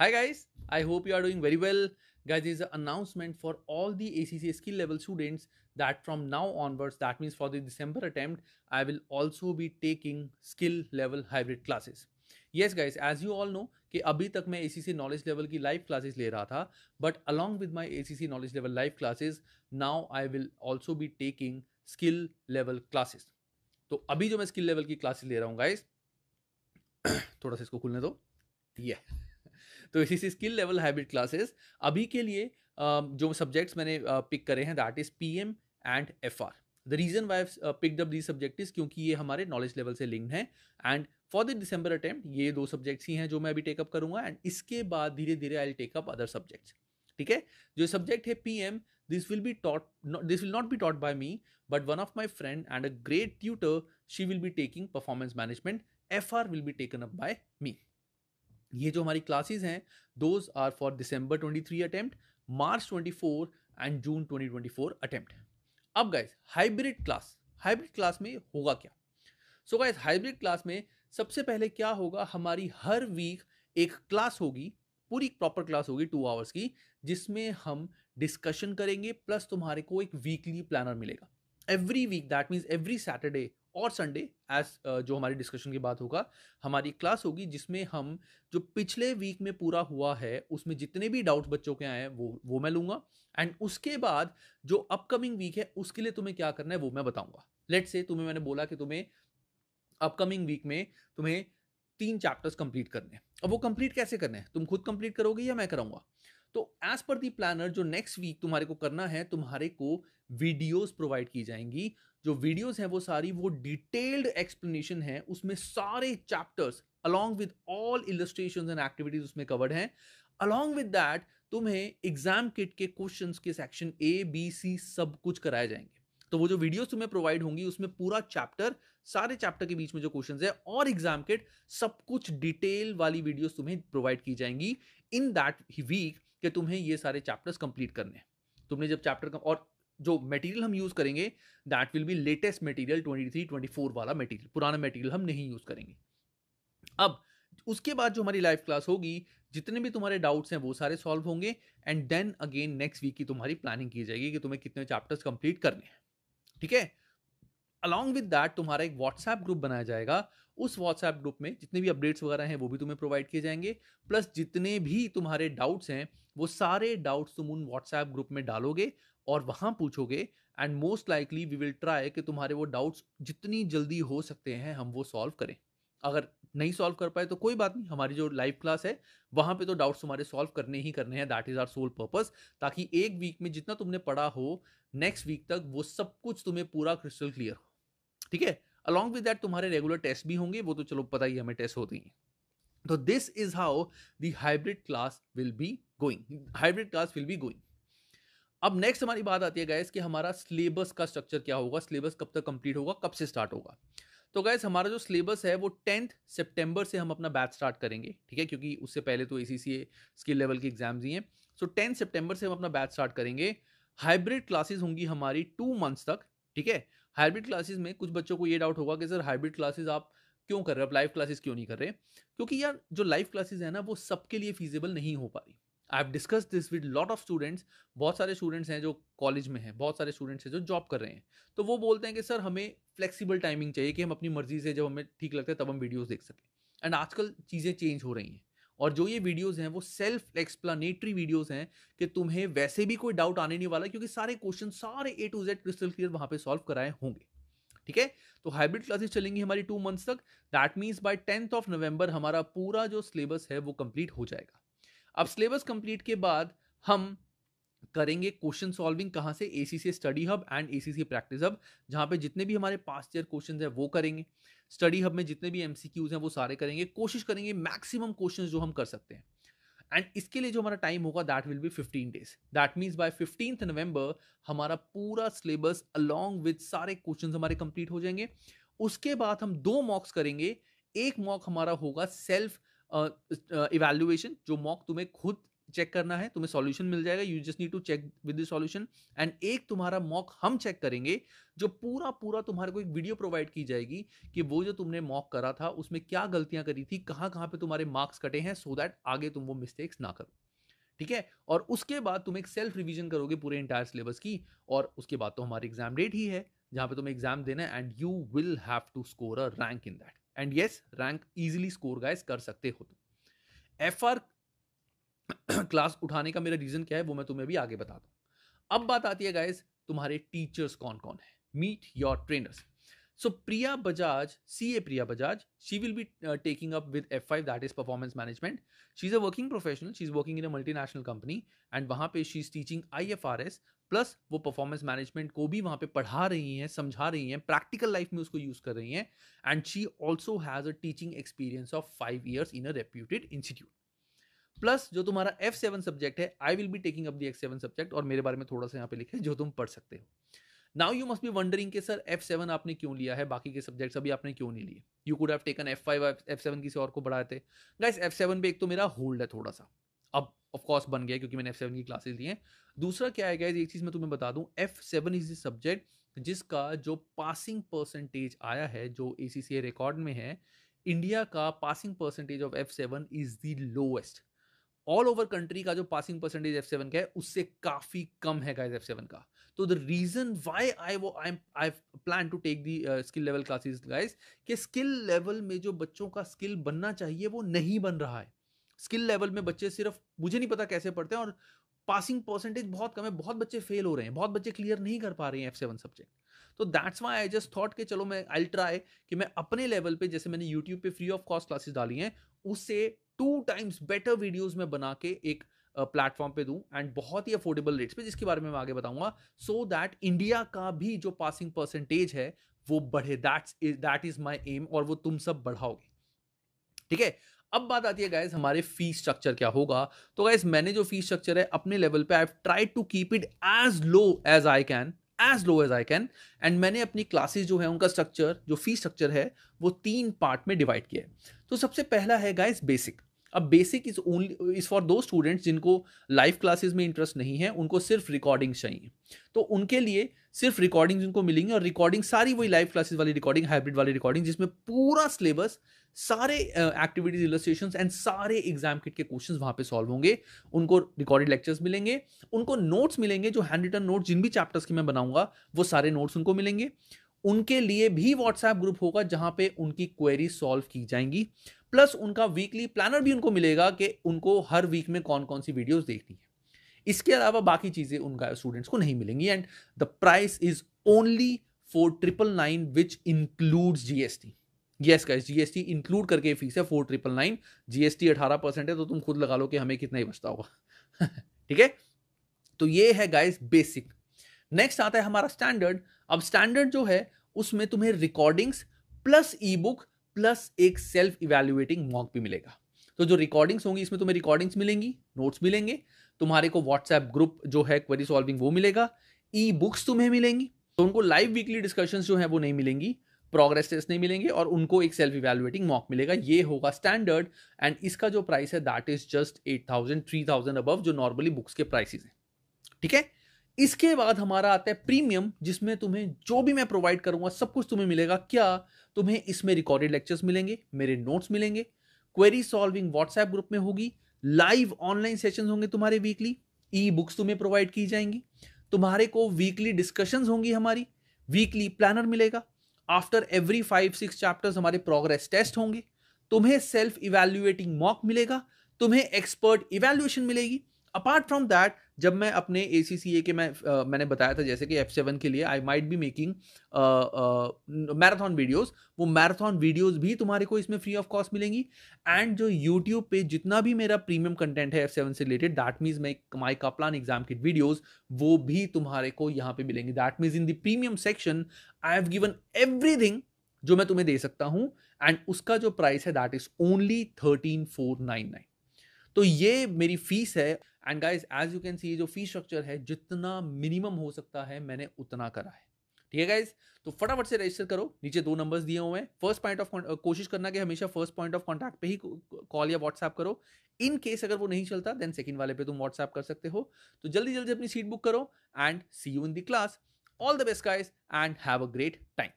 Hi guys, I hope you are doing very well. Guys, is an announcement for all the ACC skill level students that from now onwards, that means for the December attempt, I will also be taking skill level hybrid classes. Yes, guys, as you all know, कि अभी तक मैं ACC knowledge level की live classes ले रहा था but along with my ACC knowledge level live classes, now I will also be taking skill level classes. तो अभी जो मैं skill level की classes ले रहा हूँ guys, थोड़ा सा इसको खुलने दो yeah. तो इसी से स्किल लेवल हैबिट क्लासेस अभी के लिए जो सब्जेक्ट्स मैंने पिक करे हैं that is P M and F R the reason why pick up the subject is क्योंकि ये हमारे नॉलेज लेवल से लिंक हैं and for the December attempt ये दो सब्जेक्ट्स ही हैं जो मैं अभी टेकअप करूँगा एंड इसके बाद धीरे धीरे आई टेकअप अदर सब्जेक्ट्स ठीक है जो सब्जेक्ट है P M this will be taught this will not be taught by me but one of my friend and a great tutor she will be taking performance management F R will be taken up by me ये जो हमारी classes हैं those are for December 23 attempt March 24 and June 2024 attempt अब guys hybrid class hybrid class में होगा क्या so guys hybrid class में सबसे पहले क्या होगा हमारी हर वीक एक क्लास होगी पूरी प्रॉपर क्लास होगी टू आवर्स की जिसमें हम डिस्कशन करेंगे प्लस तुम्हारे को एक वीकली प्लानर मिलेगा every week that means every Saturday और संडे एज जो हमारी डिस्कशन की बात होगा हमारी क्लास होगी जिसमें हम जो पिछले वीक में पूरा हुआ है उसमें जितने भी डाउट बच्चों के आए हैं वो वो मैं लूँगा एंड उसके बाद जो अपकमिंग वीक है उसके लिए तुम्हें क्या करना है वो मैं बताऊँगा लेट से तुम्हें मैंने बोला कि तुम्हें अपकमिंग वीक में तुम्हें तीन चैप्टर्स कंप्लीट करने हैं अब वो कंप्लीट कैसे करने हैं तुम खुद कंप्लीट करोगे या मैं कराऊंगा तो एज पर दी प्लानर जो नेक्स्ट वीक तुम्हारे को करना है तुम्हारे को वीडियोस प्रोवाइड की जाएंगी जो वीडियोस हैं वो सारी वो डिटेल्ड एक्सप्लेनेशन है उसमें सारे chapters along with all illustration and activities उसमें कवर्ड हैं अलॉन्ग विद दैट तुम्हें एग्जाम किट के क्वेश्चन के सेक्शन ए बी सी सब कुछ कराए जाएंगे तो वो जो वीडियोस तुम्हें प्रोवाइड होंगी उसमें पूरा चैप्टर सारे चैप्टर के बीच में जो क्वेश्चंस है और एग्जाम किट सब कुछ डिटेल वाली वीडियोस तुम्हें प्रोवाइड की जाएंगी इन दैट वीक कि तुम्हें ये सारे चैप्टर्स कंप्लीट करने हैं तुमने जब चैप्टर कम और जो मटेरियल हम यूज़ करेंगे that will be latest material 23 24 वाला मटेरियल पुराना मटेरियल हम नहीं यूज़ करेंगे अब उसके बाद जो हमारी लाइव क्लास होगी जितने भी तुम्हारे डाउट्स हैं वो सारे सॉल्व होंगे and then again next week की तुम्हारी प्लानिंग की जाएगी कि तुम्हें कितने चैप्टर्स कंप्लीट करने हैं ठीक है अलॉन्ग विद दैट तुम्हारा एक व्हाट्सएप ग्रुप बनाया जाएगा उस व्हाट्सएप ग्रुप में जितने भी अपडेट्स वगैरह हैं वो भी तुम्हें प्रोवाइड किए जाएंगे प्लस जितने भी तुम्हारे डाउट्स हैं वो सारे डाउट्स तुम उन व्हाट्सएप ग्रुप में डालोगे और वहाँ पूछोगे and most likely we will try कि तुम्हारे वो डाउट्स जितनी जल्दी हो सकते हैं हम वो सॉल्व करें अगर नहीं सॉल्व कर पाए तो कोई बात नहीं हमारी जो लाइव क्लास है वहाँ पे तो डाउट्स तुम्हारे सॉल्व करने ही करने हैं that is our sole purpose ताकि एक वीक में जितना तुमने पढ़ा हो नेक्स्ट वीक तक वो सब कुछ तुम्हें पूरा क्रिस्टल क्लियर हो ठीक है अलॉन्ग विद दैट तुम्हारे रेगुलर टेस्ट भी होंगे वो तो चलो पता ही हमें टेस्ट होती हैं तो this is how the hybrid class will be going hybrid class will be going अब नेक्स्ट हमारी बात आती है गैस कि हमारा सिलेबस का स्ट्रक्चर क्या होगा सिलेबस कब तक कंप्लीट होगा कब से स्टार्ट होगा तो गैस हमारा जो सिलेबस है वो टेंथ सितंबर से हम अपना बैच स्टार्ट करेंगे ठीक है क्योंकि उससे पहले तो ए स्किल लेवल के एग्जाम ही हैं सो टेंथ सितंबर से हम अपना बैच स्टार्ट करेंगे हाइब्रिड क्लासेस होंगी हमारी टू मंथ्स तक ठीक है हाइब्रिड क्लासेस में कुछ बच्चों को ये डाउट होगा कि सर हाइब्रिड क्लासेस आप क्यों कर रहे हो लाइव क्लासेस क्यों नहीं कर रहे क्योंकि यार जो लाइव क्लासेस है ना वो सबके लिए फीजेबल नहीं हो पा रही I have discuss this with lot of students बहुत सारे स्टूडेंट्स हैं जो कॉलेज में हैं बहुत सारे स्टूडेंट्स हैं जो जॉब कर रहे हैं तो वो बोलते हैं कि सर हमें फ्लेक्सिबल टाइमिंग चाहिए कि हम अपनी मर्जी से जब हमें ठीक लगता है तब हम वीडियोज़ देख सकें एंड आजकल चीज़ें चेंज हो रही हैं और जो ये वीडियोस हैं वो सेल्फ एक्सप्लेनेटरी वीडियोस हैं कि तुम्हें वैसे भी कोई डाउट आने नहीं वाला क्योंकि सारे क्वेश्चन सारे A to Z crystal clear वहां पे सॉल्व कराए होंगे ठीक है तो हाइब्रिड क्लासेस चलेंगी हमारी टू मंथ्स तक that means by tenth of November हमारा पूरा जो सिलेबस है वो कंप्लीट हो जाएगा अब सिलेबस कंप्लीट के बाद हम करेंगे क्वेश्चन सॉल्विंग कहाँ से ACC study hub and ACC practice hub जहाँ पे जितने भी हमारे पास्ट ईयर क्वेश्चन है वो करेंगे स्टडी हब में जितने भी एम हैं वो सारे करेंगे कोशिश करेंगे मैक्सिमम क्वेश्चन जो हम कर सकते हैं एंड इसके लिए जो हमारा टाइम होगा that will be fifteen days that means by fifteen November हमारा पूरा सिलेबस अलॉन्ग विद सारे क्वेश्चन हमारे कंप्लीट हो जाएंगे उसके बाद हम दो मॉक्स करेंगे एक मॉक हमारा होगा सेल्फ इवेल्युएशन uh, uh, जो मॉक तुम्हें खुद चेक करना है तुम्हें सॉल्यूशन मिल जाएगा you just need to check with the solution and एक तुम्हारा मॉक हम चेक करेंगे जो पूरा पूरा तुम्हारे को एक वीडियो प्रोवाइड की जाएगी कि वो जो तुमने मॉक करा था उसमें क्या गलतियां करी थी कहाँ कहाँ पे तुम्हारे मार्क्स कटे हैं सो so दैट आगे तुम वो मिस्टेक्स ना करो ठीक है और उसके बाद तुम एक सेल्फ रिविजन करोगे पूरे इंटायर सिलेबस की और उसके बाद तो हमारी एग्जाम डेट ही है जहाँ पे तुम्हें एग्जाम देना है and you will have to score a rank in that and yes rank easily score guys कर सकते हो तुम एफ आर क्लास उठाने का मेरा रीज़न क्या है वो मैं तुम्हें भी आगे बताता हूँ अब बात आती है गाइज तुम्हारे टीचर्स कौन कौन है meet your trainers so Priya Bajaj C A Priya Bajaj she will be taking up with F five that is performance management she is a working professional she is working in a national company and वहाँ पे she is teaching I F R S plus वो performance management को भी वहाँ पे पढ़ा रही हैं समझा रही हैं प्रैक्टिकल लाइफ में उसको यूज़ कर रही हैं and she also has a teaching experience of five years in a reputed institute plus जो तुम्हारा एफ सेवन सब्जेक्ट है I will be taking up the X seven subject और मेरे बारे में थोड़ा सा यहाँ पे लिखे जो तुम पढ़ सकते हो now you must be wondering के सर एफ सेवन आपने क्यों लिया है बाकी के सब्जेक्ट्स अभी आपने क्यों नहीं लिए you could have taken F five F seven किसी और को बढ़ाए थे गाइस एफ सेवन पे एक तो मेरा होल्ड है थोड़ा सा अब ऑफकोर्स बन गया क्योंकि मैंने एफ सेवन की क्लासेज ली हैं दूसरा क्या है गाइज एक चीज़ मैं तुम्हें बता दूँ F seven is the subject जिसका जो पासिंग परसेंटेज आया है जो ए सी सी ए रिकॉर्ड में है इंडिया का passing percentage of F seven is the lowest all over country का जो पासिंग परसेंटेज एफ सेवन का है उससे काफ़ी कम है गाइज एफ सेवन का तो द रीज़न वाई आई वो I I plan to take the skill level classes guys कि स्किल लेवल में जो बच्चों का स्किल बनना चाहिए वो नहीं बन रहा है स्किल लेवल में बच्चे सिर्फ मुझे नहीं पता कैसे पढ़ते हैं और पासिंग परसेंटेज बहुत कम है बहुत बच्चे फेल हो रहे हैं बहुत बच्चे क्लियर नहीं कर पा रहे हैं एफ सेवन सब्जेक्ट तो that's why I just thought के चलो मैं आई ट्राई कि मैं अपने लेवल पे जैसे मैंने यूट्यूब पे फ्री ऑफ कॉस्ट क्लासेस डाली हैं उसे टू टाइम्स बेटर वीडियोस में बना के एक प्लेटफॉर्म पे दूं एंड बहुत ही अफोर्डेबल रेट्स पे जिसके बारे में मैं आगे बताऊंगा सो दैट इंडिया का भी जो पासिंग परसेंटेज है वो बढ़े that's that is my aim और वो तुम सब बढ़ाओगे ठीक है अब बात आती है गाइज हमारे फी स्ट्रक्चर क्या होगा तो गाइज मैंने जो फी स्ट्रक्चर है अपने लेवल पे I try to keep it as low as I can as low as I can and मैंने अपनी क्लासेज जो है उनका स्ट्रक्चर जो फी स्ट्रक्चर है वो तीन पार्ट में डिवाइड किया है तो सबसे पहला है गाइज बेसिक अब basic is only is for those students जिनको लाइव क्लासेस में इंटरेस्ट नहीं है उनको सिर्फ रिकॉर्डिंग्स चाहिए तो उनके लिए सिर्फ रिकॉर्डिंग जिनको मिलेंगी और रिकॉर्डिंग सारी वही लाइव क्लासेस वाली रिकॉर्डिंग हाइब्रिड वाली रिकॉर्डिंग जिसमें पूरा सिलेबस सारे एक्टिविटीज इलस्ट्रेशन एंड सारे एग्जाम किट के क्वेश्चंस वहाँ पे सॉल्व होंगे उनको रिकॉर्डेड लेक्चर्स मिलेंगे उनको नोट्स मिलेंगे जो हैंड रिटन नोट्स जिन भी चैप्टर्स की मैं बनाऊंगा वो सारे नोट्स उनको मिलेंगे उनके लिए भी व्हाट्सएप ग्रुप होगा जहां पे उनकी क्वेरी सॉल्व की जाएंगी प्लस उनका वीकली प्लानर भी उनको मिलेगा कि उनको हर वीक में कौन कौन सी वीडियोस देखनी है इसके अलावा बाकी चीज़ें उनका स्टूडेंट्स को नहीं मिलेंगी and the price is only four triple nine which include GST yes guys GST include करके फीस है फोर ट्रिपल नाइन जीएसटी अठारह परसेंट है तो तुम खुद लगा लो कि हमें कितना ही बचता होगा ठीक है तो ये है गाइस बेसिक नेक्स्ट आता है हमारा स्टैंडर्ड अब स्टैंडर्ड जो है उसमें तुम्हें recordings plus e book plus एक सेल्फ इवेल्युएटिंग मॉक भी मिलेगा तो जो रिकॉर्डिंग्स होंगी इसमें तुम्हें रिकॉर्डिंग्स मिलेंगी नोट्स मिलेंगे तुम्हारे को व्हाट्सएप ग्रुप जो है क्वेरी सॉल्विंग वो मिलेगा ई बुक्स तुम्हें मिलेंगी तो उनको लाइव वीकली डिस्कशन जो है वो नहीं मिलेंगी प्रोग्रेस टेस्ट नहीं मिलेंगे और उनको एक सेल्फ इवेल्युएटिंग मॉक मिलेगा ये होगा स्टैंडर्ड एंड इसका जो प्राइस है that is just eight thousand three thousand above जो नॉर्मली बुक्स के प्राइसेस हैं ठीक है इसके बाद हमारा आता है प्रीमियम जिसमें तुम्हें जो भी मैं प्रोवाइड करूंगा सब कुछ तुम्हें मिलेगा क्या तुम्हें इसमें रिकॉर्डेड लेक्चर्स मिलेंगे मेरे नोट्स मिलेंगे क्वेरी सॉल्विंग व्हाट्सएप ग्रुप में होगी लाइव ऑनलाइन सेशंस होंगे तुम्हारे वीकली ई बुक्स तुम्हें प्रोवाइड की जाएंगी तुम्हारे को वीकली डिस्कशंस होंगी हमारी वीकली प्लानर मिलेगा after every five six chapters हमारे प्रोग्रेस टेस्ट होंगे तुम्हें सेल्फ इवेल्युएटिंग मॉक मिलेगा तुम्हें एक्सपर्ट इवेल्युएशन मिलेगी अपार्ट फ्रॉम दैट जब मैं अपने ए सी सी ए के मैं uh, मैंने बताया था जैसे कि एफ सेवन के लिए I might be making marathon videos वो मैराथन वीडियोज भी तुम्हारे को इसमें फ्री ऑफ कॉस्ट मिलेंगी एंड जो यूट्यूब पे जितना भी मेरा प्रीमियम कंटेंट है एफ सेवन से related that means my my Kaplan exam kit videos वो भी तुम्हारे को यहाँ पे मिलेंगे that means in the premium section I have given everything जो मैं तुम्हें दे सकता हूँ एंड उसका जो प्राइस है that is only thirteen four nine nine तो ये मेरी फीस है and guys as you can see जो फीस स्ट्रक्चर है जितना मिनिमम हो सकता है मैंने उतना करा है ठीक है गाइज तो फटाफट से रजिस्टर करो नीचे दो नंबर्स दिए हुए हैं फर्स्ट पॉइंट ऑफ कोशिश करना कि हमेशा फर्स्ट पॉइंट ऑफ कॉन्टैक्ट पे ही कॉल या व्हाट्सएप करो इन केस अगर वो नहीं चलता देन सेकंड वाले पे तुम व्हाट्सएप कर सकते हो तो जल्दी जल्दी अपनी सीट बुक करो and see you in the class all the best guys and have a great time